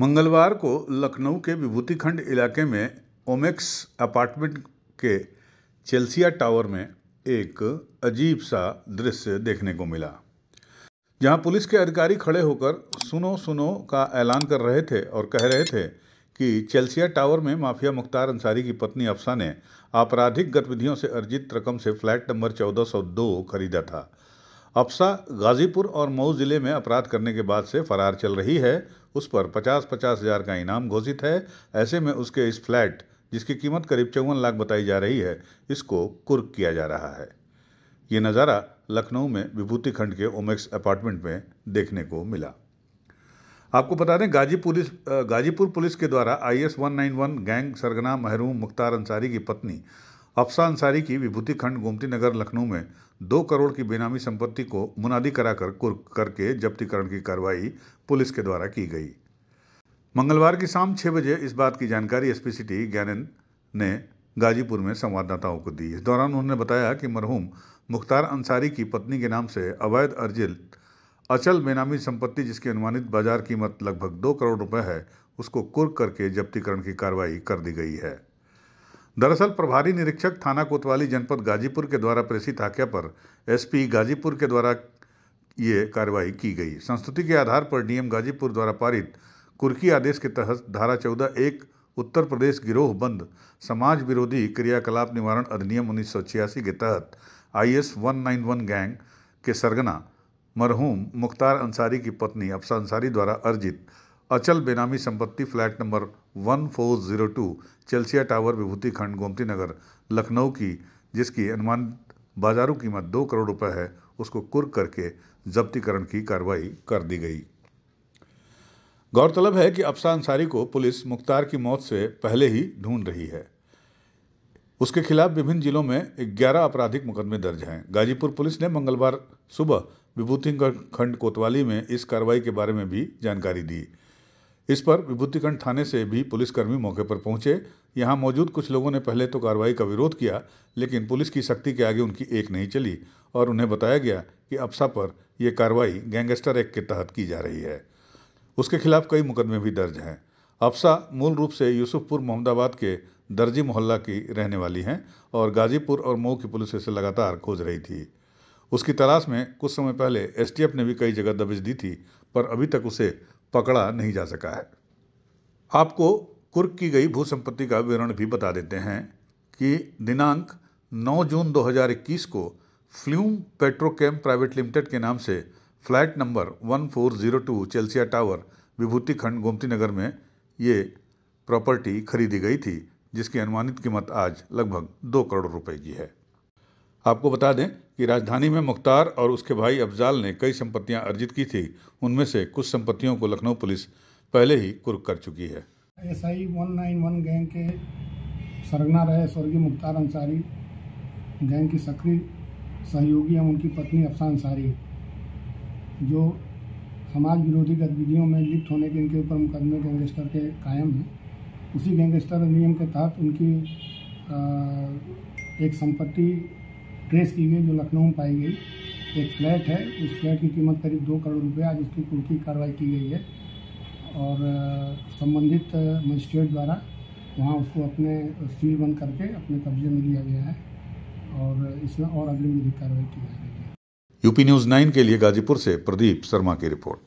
मंगलवार को लखनऊ के विभूतिखंड इलाके में ओमेक्स अपार्टमेंट के चेल्सिया टावर में एक अजीब सा दृश्य देखने को मिला जहां पुलिस के अधिकारी खड़े होकर सुनो सुनो का ऐलान कर रहे थे और कह रहे थे कि चेल्सिया टावर में माफिया मुख्तार अंसारी की पत्नी अफसा ने आपराधिक गतिविधियों से अर्जित रकम से फ्लैट नंबर 1402 खरीदा था अफसा गाजीपुर और मऊ जिले में अपराध करने के बाद से फरार चल रही है उस पर पचास पचास हजार का इनाम घोषित है ऐसे में उसके इस फ्लैट जिसकी कीमत करीब चौवन लाख बताई जा रही है इसको कुर्क किया जा रहा है ये नज़ारा लखनऊ में विभूति खंड के ओमेक्स अपार्टमेंट में देखने को मिला आपको बता दें गाजी पुलिस गाजीपुर पुलिस के द्वारा I S one nine one gang सरगना महरूम मुख्तार अंसारी की पत्नी अफसा अंसारी की विभूति खंड गोमती नगर लखनऊ में दो करोड़ की बेनामी संपत्ति को मुनादी कराकर कुर्क करके जब्तीकरण की कार्रवाई पुलिस के द्वारा की गई मंगलवार की शाम छः बजे इस बात की जानकारी एसपी सिटी ज्ञानन ने गाजीपुर में संवाददाताओं को दी इस दौरान उन्होंने बताया कि मरहूम मुख्तार अंसारी की पत्नी के नाम से अवैध अर्जित अचल बेनामी संपत्ति जिसकी अनुमानित बाजार कीमत लगभग दो करोड़ रुपए है उसको कुर्क करके जब्तीकरण की कार्रवाई कर दी गई है दरअसल प्रभारी निरीक्षक थाना कोतवाली जनपद गाजीपुर के द्वारा प्रेषित आज्ञा पर एसपी गाजीपुर के द्वारा ये कार्रवाई की गई संस्तुति के आधार पर डीएम गाजीपुर द्वारा पारित कुर्की आदेश के तहत धारा चौदह एक उत्तर प्रदेश गिरोह बंद समाज विरोधी क्रियाकलाप निवारण अधिनियम उन्नीस के तहत आई एस गैंग के सरगना मरहूम मुख्तार अंसारी की पत्नी अफसा अंसारी द्वारा अर्जित अचल बेनामी संपत्ति flat number 1402 Chelsea tower Vibhuti Khand Gomti नगर लखनऊ की जिसकी अनुमानित बाजारों कीमत दो करोड़ रुपए है उसको कुर्क करके जब्तीकरण की कार्रवाई कर दी गई गौरतलब है कि अफसा अंसारी को पुलिस मुख्तार की मौत से पहले ही ढूंढ रही है उसके खिलाफ विभिन्न जिलों में 11 आपराधिक मुकदमे दर्ज हैं गाजीपुर पुलिस ने मंगलवार सुबह विभूतिगढ़ खंड कोतवाली में इस कार्रवाई के बारे में भी जानकारी दी इस पर विभूतिखंड थाने से भी पुलिसकर्मी मौके पर पहुंचे यहां मौजूद कुछ लोगों ने पहले तो कार्रवाई का विरोध किया लेकिन पुलिस की सख्ती के आगे उनकी एक नहीं चली और उन्हें बताया गया कि अफसा पर यह कार्रवाई गैंगस्टर एक्ट के तहत की जा रही है उसके खिलाफ कई मुकदमे भी दर्ज हैं अफसा मूल रूप से यूसुफपुर मोहम्मदाबाद के दर्जी मोहल्ला की रहने वाली हैं और गाजीपुर और मऊ की पुलिस इसे लगातार खोज रही थी उसकी तलाश में कुछ समय पहले एसटीएफ ने भी कई जगह दबिश दी थी पर अभी तक उसे पकड़ा नहीं जा सका है आपको कुर्क की गई भू संपत्ति का विवरण भी बता देते हैं कि दिनांक 9 जून 2021 को फ्ल्यूम पेट्रोकेम प्राइवेट लिमिटेड के नाम से flat number 1402 Chelsea tower Vibhuti Khand Gomti नगर में ये प्रॉपर्टी खरीदी गई थी जिसकी अनुमानित कीमत आज लगभग दो करोड़ रुपए की है आपको बता दें कि राजधानी में मुख्तार और उसके भाई अफजाल ने कई संपत्तियां अर्जित की थी उनमें से कुछ संपत्तियों को लखनऊ पुलिस पहले ही कुर्क कर चुकी है S I one nine one gang के सरगना रहे स्वर्गीय मुख्तार अंसारी गैंग की सक्रिय सहयोगी एवं उनकी पत्नी अफसा अंसारी जो समाज विरोधी गतिविधियों में लिप्त होने के इनके ऊपर मुकदमे गैंगस्टर के कायम हैं उसी गैंगस्टर अधिनियम के तहत उनकी आ, एक संपत्ति ट्रेस की गई जो लखनऊ में पाई गई एक फ्लैट है उस फ्लैट की कीमत करीब दो करोड़ रुपये आज उसकी कुर्की कार्रवाई की गई है और संबंधित मजिस्ट्रेट द्वारा वहाँ उसको अपने सील बंद करके अपने कब्जे में लिया गया है और इसमें और अग्रिम विधि कार्रवाई की जा रही है यूपी न्यूज़ नाइन के लिए गाजीपुर से प्रदीप शर्मा की रिपोर्ट